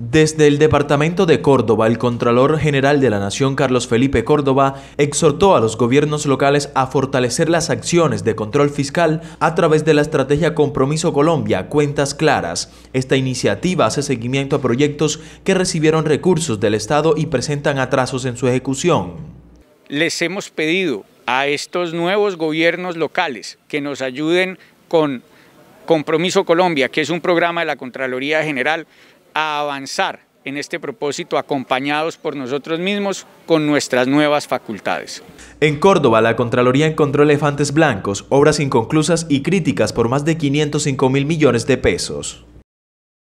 Desde el Departamento de Córdoba, el Contralor General de la Nación, Carlos Felipe Córdoba, exhortó a los gobiernos locales a fortalecer las acciones de control fiscal a través de la estrategia Compromiso Colombia, Cuentas Claras. Esta iniciativa hace seguimiento a proyectos que recibieron recursos del Estado y presentan atrasos en su ejecución. Les hemos pedido a estos nuevos gobiernos locales que nos ayuden con Compromiso Colombia, que es un programa de la Contraloría General, a avanzar en este propósito acompañados por nosotros mismos con nuestras nuevas facultades. En Córdoba, la Contraloría encontró elefantes blancos, obras inconclusas y críticas por más de 505 mil millones de pesos.